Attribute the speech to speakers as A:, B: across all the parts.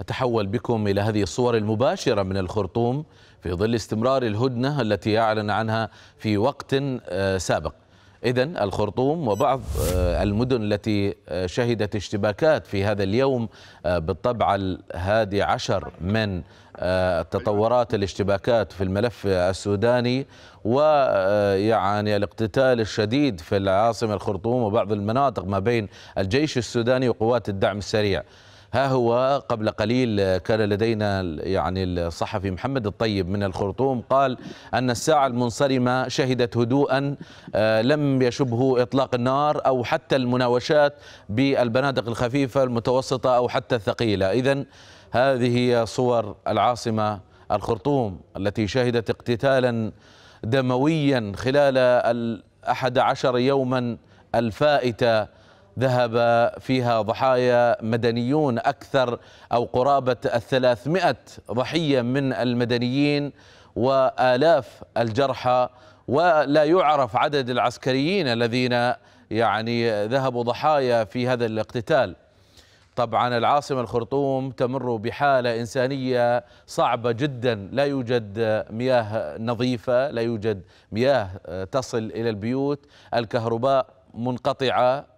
A: أتحول بكم إلى هذه الصور المباشرة من الخرطوم في ظل استمرار الهدنة التي أعلن عنها في وقت آه، سابق إذا الخرطوم وبعض آه، المدن التي آه، شهدت اشتباكات في هذا اليوم بالطبع الهادي عشر من تطورات الاشتباكات في الملف السوداني ويعني الاقتتال الشديد في العاصمة الخرطوم وبعض المناطق ما بين الجيش السوداني وقوات الدعم السريع ها هو قبل قليل كان لدينا يعني الصحفي محمد الطيب من الخرطوم قال أن الساعة المنصرمة شهدت هدوءا آه، لم يشبه إطلاق النار أو حتى المناوشات بالبنادق الخفيفة المتوسطة أو حتى الثقيلة إذا هذه هي صور العاصمة الخرطوم التي شهدت اقتتالا دمويا خلال ال عشر يوما الفائتة ذهب فيها ضحايا مدنيون أكثر أو قرابة الثلاثمائة ضحية من المدنيين وآلاف الجرحى ولا يعرف عدد العسكريين الذين يعني ذهبوا ضحايا في هذا الاقتتال طبعا العاصمة الخرطوم تمر بحالة إنسانية صعبة جدا لا يوجد مياه نظيفة لا يوجد مياه تصل إلى البيوت الكهرباء منقطعة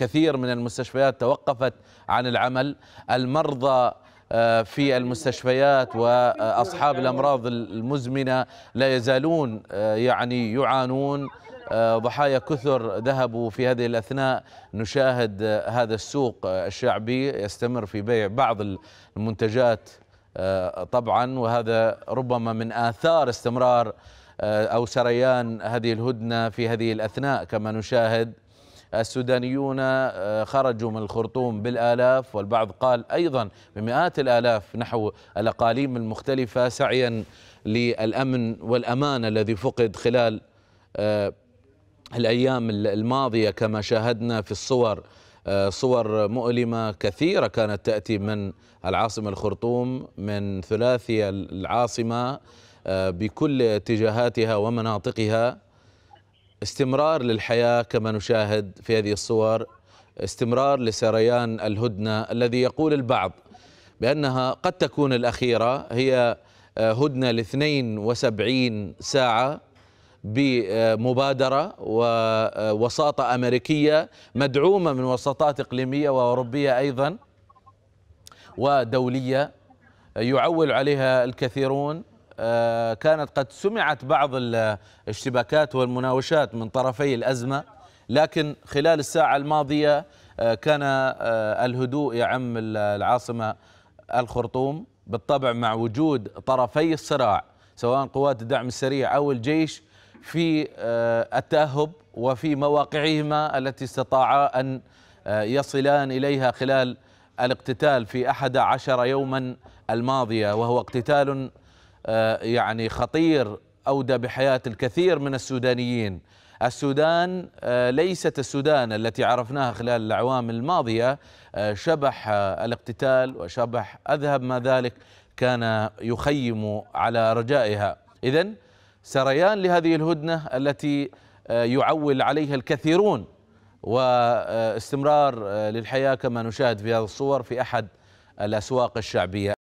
A: كثير من المستشفيات توقفت عن العمل المرضى آه، في المستشفيات واصحاب الامراض المزمنه لا يزالون آه، يعني يعانون آه، ضحايا كثر ذهبوا في هذه الاثناء نشاهد هذا السوق الشعبي يستمر في بيع بعض المنتجات طبعا وهذا ربما من اثار استمرار او سريان هذه الهدنه في هذه الاثناء كما نشاهد السودانيون آه، خرجوا من الخرطوم بالآلاف والبعض قال أيضا بمئات الآلاف نحو الأقاليم المختلفة سعيا للأمن والأمان الذي فقد خلال آه، الأيام الماضية كما شاهدنا في الصور آه، صور مؤلمة كثيرة كانت تأتي من العاصمة الخرطوم من ثلاثي العاصمة بكل اتجاهاتها ومناطقها استمرار للحياة كما نشاهد في هذه الصور استمرار لسريان الهدنة الذي يقول البعض بأنها قد تكون الأخيرة هي آه، هدنة ل 72 ساعة بمبادرة ووساطة آه، أمريكية مدعومة من وساطات إقليمية وأوروبية أيضا ودولية آه، يعول عليها الكثيرون آه، كانت قد سمعت بعض الاشتباكات والمناوشات من طرفي الأزمة لكن خلال الساعة الماضية آه، كان آه، الهدوء يعم العاصمة الخرطوم بالطبع مع وجود طرفي الصراع سواء قوات الدعم السريع أو الجيش في التأهب وفي مواقعهما التي استطاعا أن يصلان إليها خلال الاقتتال في أحد عشر يوما الماضية وهو اقتتال آه، يعني خطير أودى بحياة الكثير من السودانيين السودان آه، ليست السودان التي عرفناها خلال الأعوام الماضية آه، شبح الاقتتال وشبح أذهب ما ذلك كان يخيم على رجائها إذا سريان لهذه الهدنة التي يعول عليها الكثيرون واستمرار للحياة كما نشاهد في هذه الصور في أحد الأسواق الشعبية